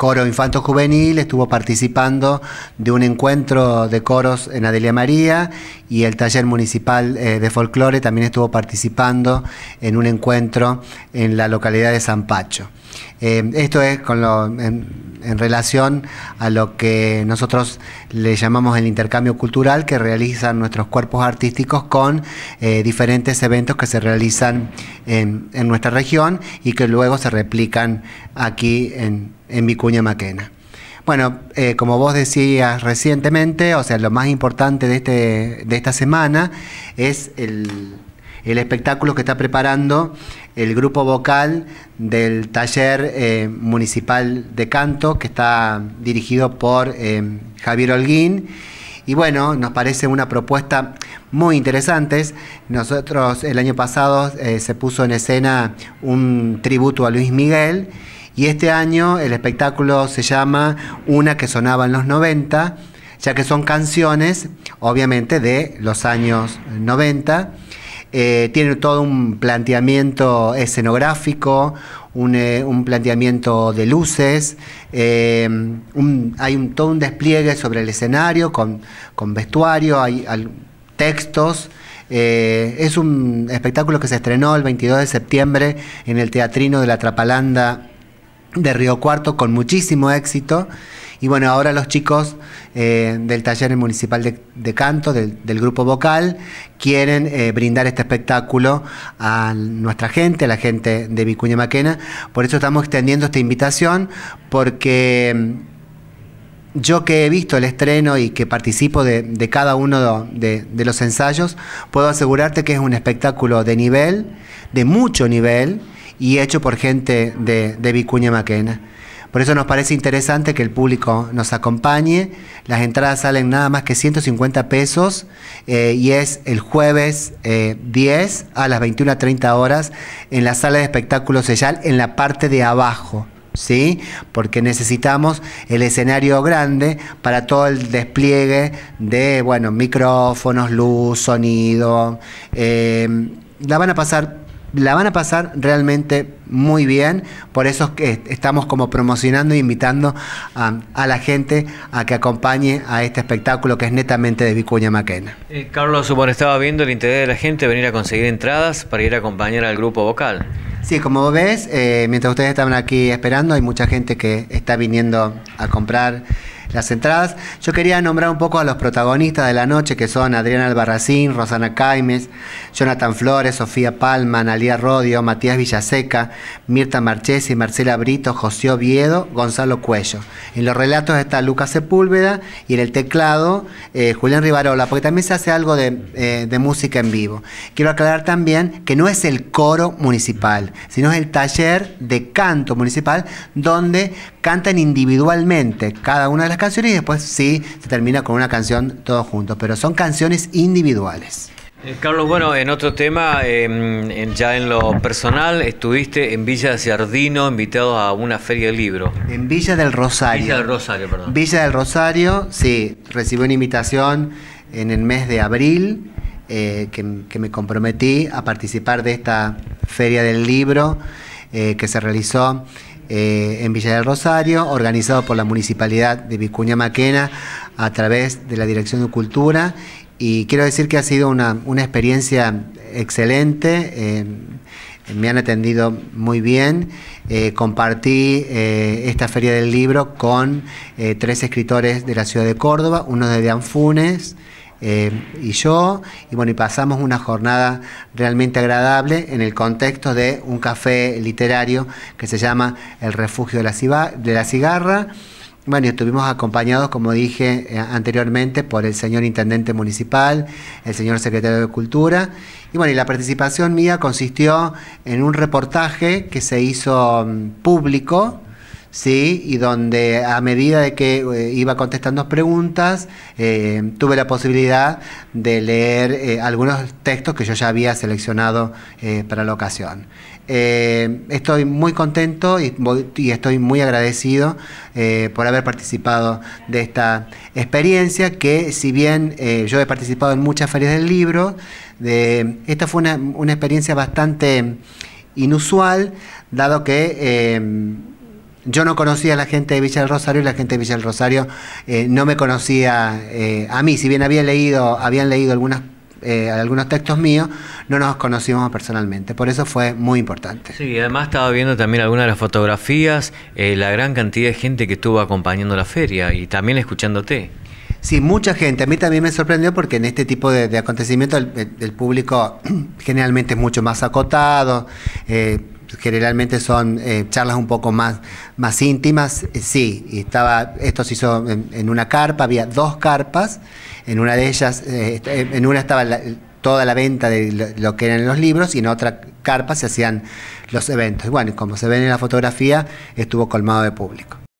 coro infanto juvenil, estuvo participando de un encuentro de coros en Adelia María y el taller municipal eh, de folclore también estuvo participando en un encuentro en la localidad de San Pacho. Eh, esto es en, relación a lo que nosotros le llamamos el intercambio cultural que realizan nuestros cuerpos artísticos con eh, diferentes eventos que se realizan en nuestra región y que luego se replican aquí en, en Vicuña Maquena. Bueno, eh, como vos decías recientemente, o sea, lo más importante de, este, de esta semana es el, el espectáculo que está preparando el grupo vocal del taller eh, municipal de canto que está dirigido por eh, Javier Holguín. Y bueno, nos parece una propuesta muy interesante. Nosotros el año pasado se puso en escena un tributo a Luis Miguel y este año el espectáculo se llama Una que sonaba en los 90, ya que son canciones, obviamente, de los años 90. Eh, tiene todo un planteamiento escenográfico, un, eh, planteamiento de luces, eh, hay un, todo un despliegue sobre el escenario con, vestuario, hay, hay textos. es un espectáculo que se estrenó el 22 de septiembre en el Teatrino de la Trapalanda de Río Cuarto con muchísimo éxito. Y bueno, ahora los chicos eh, del taller municipal de, canto, del, grupo vocal, quieren eh, brindar este espectáculo a nuestra gente, a la gente de Vicuña Maquena. Por eso estamos extendiendo esta invitación, porque mm, yo que he visto el estreno y que participo de, cada uno de los ensayos, puedo asegurarte que es un espectáculo de nivel, de mucho nivel y hecho por gente de, Vicuña Maquena. Por eso nos parece interesante que el público nos acompañe. Las entradas salen nada más que 150 pesos eh, y es el jueves 10 eh, a las 21.30 horas en la sala de espectáculos Sellal en la parte de abajo. ¿Sí? Porque necesitamos el escenario grande para todo el despliegue de bueno, micrófonos, luz, sonido. Eh, la van a pasar la van a pasar realmente muy bien. Por eso que estamos como promocionando e invitando a la gente a que acompañe a este espectáculo que es netamente de Vicuña Maquena. Eh, Carlos, bueno, estaba viendo el interés de la gente venir a conseguir entradas para ir a acompañar al grupo vocal. Sí, como ves, eh, mientras ustedes estaban aquí esperando, hay mucha gente que está viniendo a comprar las entradas. Yo quería nombrar un poco a los protagonistas de la noche, que son Adriana Albarracín, Rosana Caimes, Jonathan Flores, Sofía Palma, Analia Rodio, Matías Villaseca, Mirta Marchesi, Marcela Brito, José Oviedo, Gonzalo Cuello. En los relatos está Lucas Sepúlveda y en el teclado eh, Julián Rivarola, porque también se hace algo de, eh, de música en vivo. Quiero aclarar también que no es el coro municipal, sino es el taller de canto municipal donde cantan individualmente cada una de las canciones y después sí se termina con una canción todos juntos, pero son canciones individuales. Eh, Carlos, bueno, en otro tema, em, ya en lo personal, estuviste en Villa de Ciardino, invitado a una feria del libro. En Villa del Rosario. Villa del Rosario, perdón. Villa del Rosario, sí, recibí una invitación en el mes de abril, eh, que, me comprometí a participar de esta feria del libro eh, que se realizó eh, en Villa del Rosario, organizado por la Municipalidad de Vicuña Maquena a través de la Dirección de Cultura. Y quiero decir que ha sido una, una experiencia excelente. Eh, me han atendido muy bien. Eh, compartí esta feria del libro con tres escritores de la ciudad de Córdoba, uno de Funes eh, y yo, y bueno, y pasamos una jornada realmente agradable en el contexto de un café literario que se llama El Refugio de la, de la Cigarra. Bueno, estuvimos acompañados, como dije eh, anteriormente, por el señor intendente municipal, el señor secretario de Cultura. Y bueno, y la participación mía consistió en un reportaje que se hizo mm, público y donde a medida de que eh, iba contestando preguntas, eh, tuve la posibilidad de leer eh, algunos textos que yo ya había seleccionado para la ocasión. estoy muy contento y, estoy muy agradecido por haber participado de esta experiencia que si bien yo he participado en muchas ferias del libro, de, esta fue una, una, experiencia bastante inusual, dado que yo no conocía a la gente de Villa del Rosario y la gente de Villa del Rosario eh, no me conocía eh, a mí, si bien había leído, habían leído algunas eh, algunos textos míos, no nos conocíamos personalmente. Por eso fue muy importante. Sí, además estaba viendo también algunas de las fotografías, la gran cantidad de gente que estuvo acompañando la feria y también escuchándote. Sí, mucha gente. A mí también me sorprendió porque en este tipo de, acontecimientos el, público generalmente es mucho más acotado generalmente son eh, charlas un poco más, más íntimas. Eh, sí, y estaba, esto se hizo en, una carpa, había dos carpas, en una de ellas, eh, en una estaba toda la venta de lo que eran los libros y en otra carpa se hacían los eventos. Y bueno, como se ven en la fotografía, estuvo colmado de público.